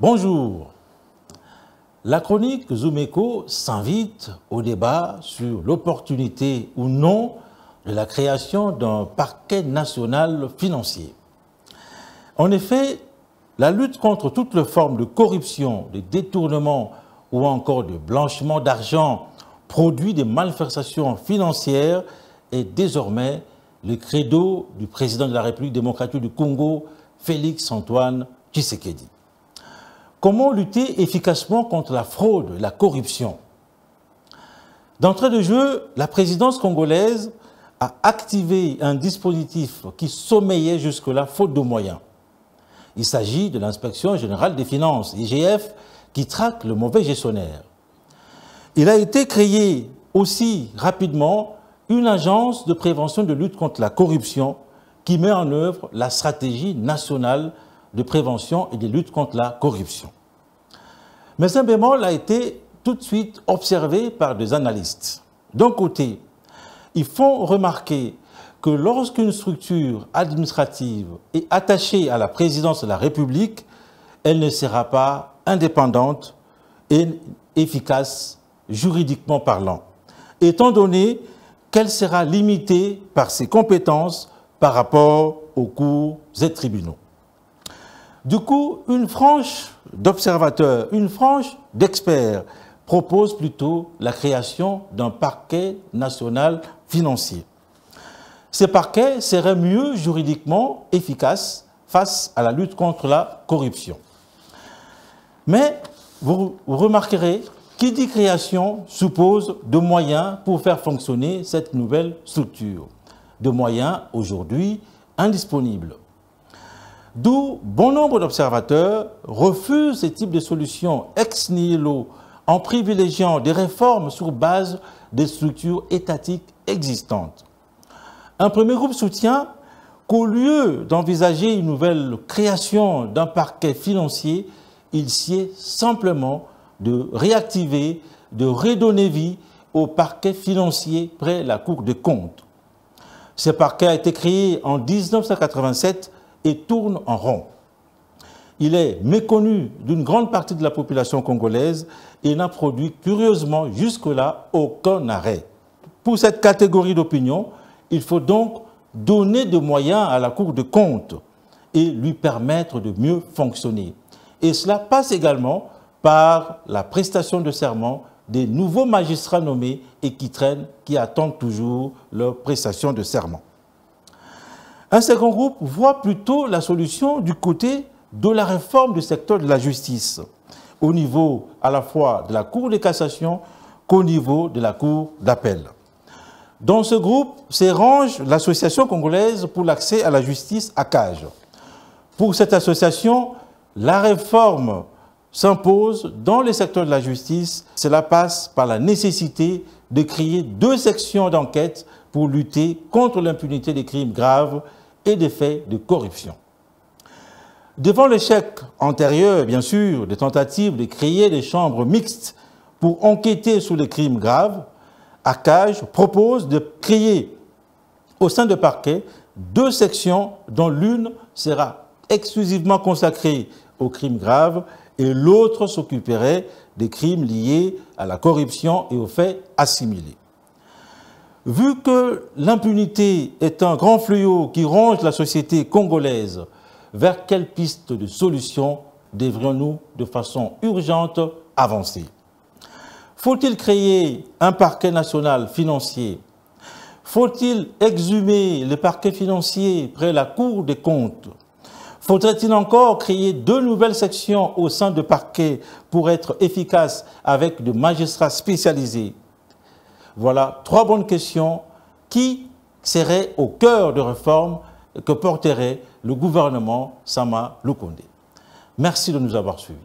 Bonjour. La chronique ZoomEco s'invite au débat sur l'opportunité ou non de la création d'un parquet national financier. En effet, la lutte contre toutes les formes de corruption, de détournement ou encore de blanchiment d'argent produit des malversations financières est désormais le credo du président de la République démocratique du Congo, Félix Antoine Tshisekedi. Comment lutter efficacement contre la fraude la corruption D'entrée de jeu, la présidence congolaise a activé un dispositif qui sommeillait jusque-là faute de moyens. Il s'agit de l'inspection générale des finances, IGF, qui traque le mauvais gestionnaire. Il a été créé aussi rapidement une agence de prévention de lutte contre la corruption qui met en œuvre la stratégie nationale de prévention et de lutte contre la corruption. Mais un bémol a été tout de suite observé par des analystes. D'un côté, ils font remarquer que lorsqu'une structure administrative est attachée à la présidence de la République, elle ne sera pas indépendante et efficace juridiquement parlant, étant donné qu'elle sera limitée par ses compétences par rapport aux cours et tribunaux. Du coup, une frange d'observateurs, une frange d'experts propose plutôt la création d'un parquet national financier. Ce parquet serait mieux juridiquement efficace face à la lutte contre la corruption. Mais vous remarquerez qui dit création suppose de moyens pour faire fonctionner cette nouvelle structure. De moyens aujourd'hui indisponibles. D'où bon nombre d'observateurs refusent ce type de solution ex nihilo en privilégiant des réformes sur base des structures étatiques existantes. Un premier groupe soutient qu'au lieu d'envisager une nouvelle création d'un parquet financier, il sied simplement de réactiver, de redonner vie au parquet financier près la Cour des comptes. Ce parquet a été créé en 1987 et tourne en rond. Il est méconnu d'une grande partie de la population congolaise et n'a produit curieusement jusque-là aucun arrêt. Pour cette catégorie d'opinion, il faut donc donner des moyens à la Cour des comptes et lui permettre de mieux fonctionner. Et cela passe également par la prestation de serment des nouveaux magistrats nommés et qui traînent, qui attendent toujours leur prestation de serment. Un second groupe voit plutôt la solution du côté de la réforme du secteur de la justice, au niveau à la fois de la Cour de cassation qu'au niveau de la Cour d'appel. Dans ce groupe s'érange l'Association congolaise pour l'accès à la justice à CAGE. Pour cette association, la réforme s'impose dans le secteur de la justice, cela passe par la nécessité de créer deux sections d'enquête pour lutter contre l'impunité des crimes graves et des faits de corruption. Devant l'échec antérieur, bien sûr, des tentatives de créer des chambres mixtes pour enquêter sur les crimes graves, ACAGE propose de créer au sein de parquet deux sections dont l'une sera exclusivement consacrée aux crimes graves et l'autre s'occuperait des crimes liés à la corruption et aux faits assimilés. Vu que l'impunité est un grand fléau qui ronge la société congolaise, vers quelle piste de solution devrions-nous de façon urgente avancer Faut-il créer un parquet national financier Faut-il exhumer le parquet financier près la Cour des comptes Faudrait-il encore créer deux nouvelles sections au sein de parquet pour être efficace avec des magistrats spécialisés Voilà trois bonnes questions qui seraient au cœur de réformes que porterait le gouvernement Sama Lukonde. Merci de nous avoir suivis.